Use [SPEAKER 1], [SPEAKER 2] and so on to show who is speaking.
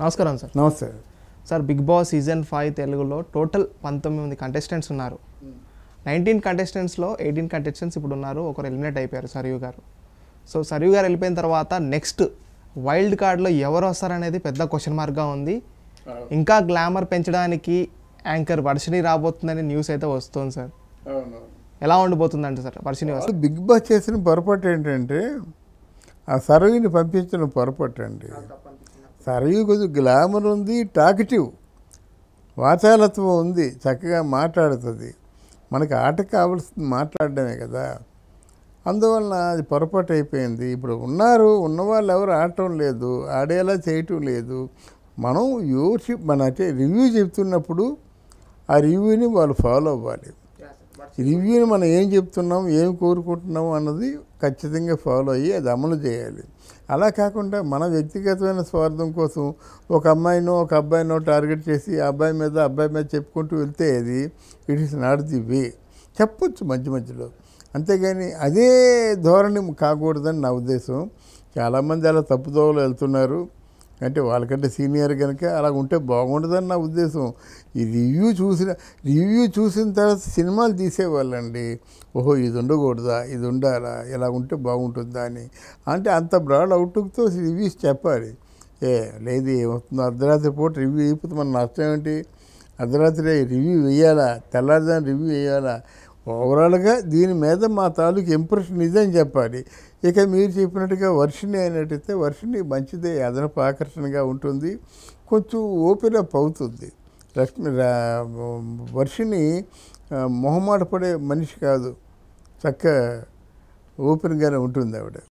[SPEAKER 1] నమస్కారం సార్ నమస్తే sir big boss season five తెలుగులో టోటల్ పంతొమ్మిది కంటెస్టెంట్స్ ఉన్నారు నైన్టీన్ కంటెస్టెంట్స్లో ఎయిటీన్ కంటెస్టెంట్స్ ఇప్పుడు ఉన్నారు ఒకరు ఎలిమినేట్ అయిపోయారు సరియు గారు సో సరియు గారు వెళ్ళిపోయిన తర్వాత నెక్స్ట్ వైల్డ్ కార్డ్లో ఎవరు వస్తారనేది పెద్ద క్వశ్చన్ మార్క్గా ఉంది ఇంకా గ్లామర్ పెంచడానికి యాంకర్ వర్షిని రాబోతుందని న్యూస్ అయితే వస్తుంది సార్ ఎలా ఉండబోతుందంటే సార్ వర్షిని వస్తుంది బిగ్ బాస్ చేసిన పొరపాటు ఏంటంటే
[SPEAKER 2] ఆ సరవిని పంపించిన పొరపాటు అండి సరయు కొద్ది గ్లామర్ ఉంది టాకిటివ్ వాచాలత్వం ఉంది చక్కగా మాట్లాడుతుంది మనకి ఆట కావాల్సింది మాట్లాడడమే కదా అందువలన అది పొరపాటు అయిపోయింది ఇప్పుడు ఉన్నారు ఉన్నవాళ్ళు ఎవరు ఆడటం లేదు ఆడేలా చేయటం లేదు మనం యోర్షిప్ మన అంటే రివ్యూ చెప్తున్నప్పుడు ఆ రివ్యూని వాళ్ళు ఫాలో అవ్వాలి రివ్యూని మనం ఏం చెప్తున్నాం ఏం కోరుకుంటున్నాం అన్నది ఖచ్చితంగా ఫాలో అయ్యి అది అమలు చేయాలి అలా కాకుండా మన వ్యక్తిగతమైన స్వార్థం కోసం ఒక అమ్మాయినో ఒక అబ్బాయినో టార్గెట్ చేసి అబ్బాయి మీద అబ్బాయి మీద చెప్పుకుంటూ వెళ్తే అది it is not the way చెప్పొచ్చు మధ్య మధ్యలో అంతేగాని అదే ధోరణి కాకూడదని నా ఉద్దేశం చాలామంది అలా తప్పుదోవలు వెళ్తున్నారు అంటే వాళ్ళకంటే సీనియర్ కనుక అలా ఉంటే బాగుండదని నా ఉద్దేశం ఈ రివ్యూ చూసిన రివ్యూ చూసిన తర్వాత సినిమాలు తీసేవాళ్ళండి ఓహో ఇది ఉండకూడదా ఇది ఉండాలా ఇలా ఉంటే బాగుంటుందా అని అంటే అంత బ్రాడ్ అవుట్లుక్తో రివ్యూస్ చెప్పాలి ఏ లేదు ఏమవుతుందో అర్ధరాత్రి పూట రివ్యూ అయిపోతే మన నష్టం ఏంటి అర్ధరాత్రి రివ్యూ వేయాలా తెల్లారిదాన్ని రివ్యూ వేయాలా ఓవరాల్గా దీని మీద మా తాలూకు ఇంప్రెషన్ ఇదే అని చెప్పాలి ఇక మీరు చెప్పినట్టుగా వర్షిణి అయినట్టయితే వర్షిణి మంచిదే అదనపు ఆకర్షణగా ఉంటుంది కొంచెం ఓపెన్ అప్ అవుతుంది లక్ష్మి వర్షిణి
[SPEAKER 1] మొహమాట పడే మనిషి కాదు చక్క ఓపెన్గానే ఉంటుంది ఆవిడ